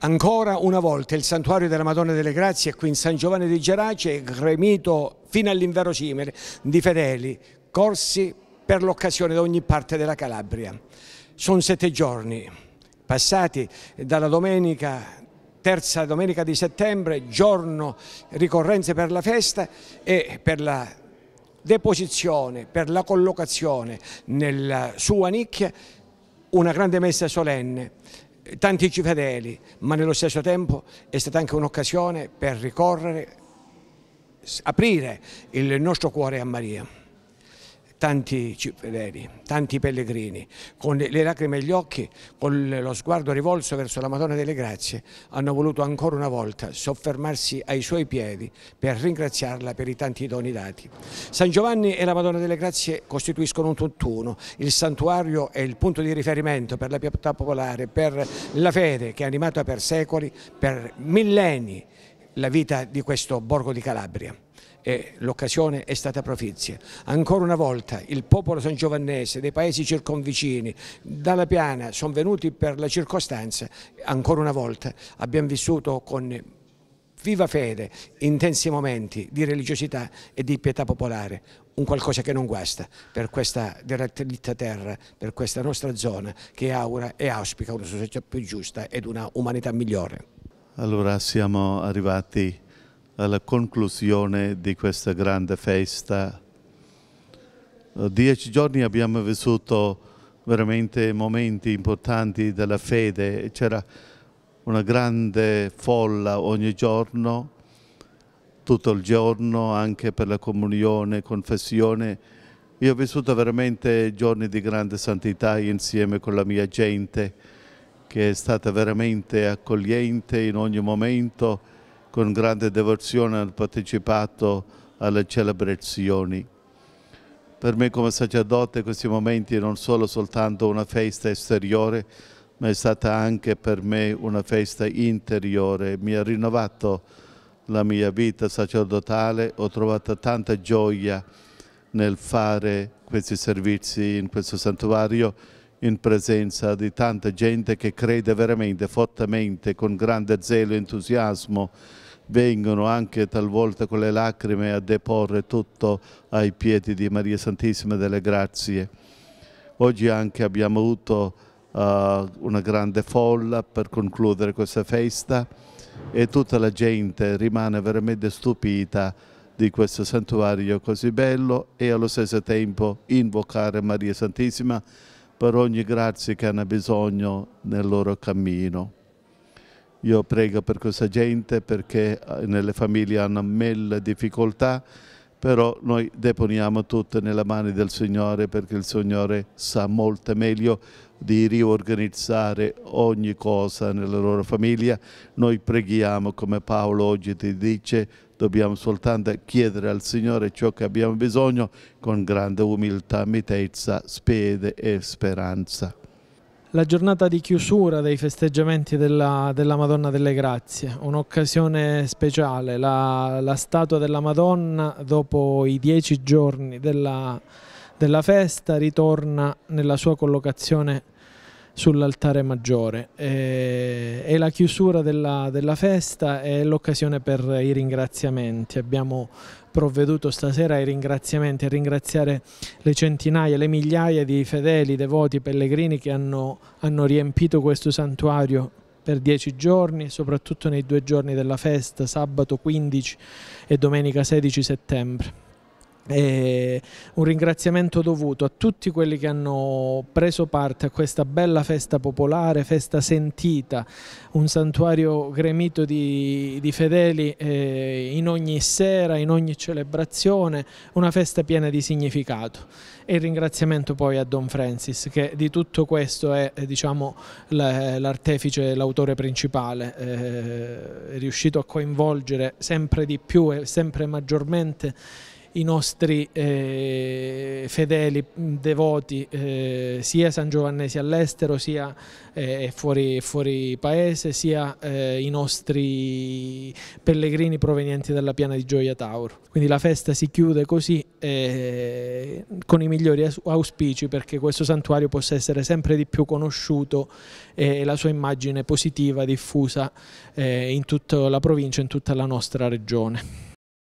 Ancora una volta il santuario della Madonna delle Grazie qui in San Giovanni di Gerace è gremito fino all'inverosimile di fedeli, corsi per l'occasione da ogni parte della Calabria. Sono sette giorni passati dalla domenica, terza domenica di settembre, giorno ricorrenze per la festa e per la deposizione, per la collocazione nella sua nicchia, una grande messa solenne tanti fedeli, ma nello stesso tempo è stata anche un'occasione per ricorrere, aprire il nostro cuore a Maria tanti cittadini, tanti pellegrini, con le lacrime agli occhi, con lo sguardo rivolto verso la Madonna delle Grazie, hanno voluto ancora una volta soffermarsi ai suoi piedi per ringraziarla per i tanti doni dati. San Giovanni e la Madonna delle Grazie costituiscono un tutt'uno, il santuario è il punto di riferimento per la pietà popolare, per la fede che è animata per secoli, per millenni la vita di questo borgo di Calabria e l'occasione è stata profizia. Ancora una volta il popolo sangiovannese, dei paesi circonvicini, dalla Piana, sono venuti per la circostanza, ancora una volta abbiamo vissuto con viva fede intensi momenti di religiosità e di pietà popolare, un qualcosa che non guasta per questa derelitta terra, per questa nostra zona che augura e auspica una società più giusta ed una umanità migliore. Allora siamo arrivati alla conclusione di questa grande festa. Dieci giorni abbiamo vissuto veramente momenti importanti della fede, c'era una grande folla ogni giorno, tutto il giorno, anche per la comunione, confessione. Io ho vissuto veramente giorni di grande santità insieme con la mia gente, che è stata veramente accogliente in ogni momento, con grande devozione hanno partecipato alle celebrazioni. Per me come sacerdote questi momenti non sono soltanto una festa esteriore, ma è stata anche per me una festa interiore. Mi ha rinnovato la mia vita sacerdotale, ho trovato tanta gioia nel fare questi servizi in questo santuario in presenza di tanta gente che crede veramente fortemente, con grande zelo e entusiasmo, vengono anche talvolta con le lacrime a deporre tutto ai piedi di Maria Santissima delle Grazie. Oggi anche abbiamo avuto uh, una grande folla per concludere questa festa e tutta la gente rimane veramente stupita di questo santuario così bello e allo stesso tempo invocare Maria Santissima per ogni grazia che hanno bisogno nel loro cammino. Io prego per questa gente perché eh, nelle famiglie hanno mille difficoltà, però noi deponiamo tutto nelle mani del Signore perché il Signore sa molto meglio di riorganizzare ogni cosa nella loro famiglia. Noi preghiamo come Paolo oggi ti dice, dobbiamo soltanto chiedere al Signore ciò che abbiamo bisogno con grande umiltà, mitezza, spede e speranza. La giornata di chiusura dei festeggiamenti della, della Madonna delle Grazie, un'occasione speciale, la, la, statua della Madonna dopo i dieci giorni della, della festa ritorna nella sua collocazione sull'altare maggiore. Eh, è la chiusura della, della festa è l'occasione per i ringraziamenti. Abbiamo provveduto stasera ai ringraziamenti, a ringraziare le centinaia, le migliaia di fedeli, devoti, pellegrini che hanno, hanno riempito questo santuario per dieci giorni, soprattutto nei due giorni della festa, sabato 15 e domenica 16 settembre. E eh, un ringraziamento dovuto a tutti quelli che hanno preso parte a questa bella festa popolare, festa sentita, un santuario gremito di, di fedeli eh, in ogni sera, in ogni celebrazione, una festa piena di significato. E il ringraziamento poi a Don Francis che di tutto questo è eh, diciamo, l'artefice, l'autore principale, eh, è riuscito a coinvolgere sempre di più e sempre maggiormente i nostri eh, fedeli mm, devoti eh, sia Giovannesi all'estero sia eh, fuori, fuori, paese sia eh, i nostri pellegrini provenienti dalla piana di Gioia Tauro. Quindi la festa si chiude così eh, con i migliori auspici perché questo santuario possa essere sempre di più conosciuto e la sua immagine positiva diffusa eh, in tutta la provincia, in tutta la nostra regione.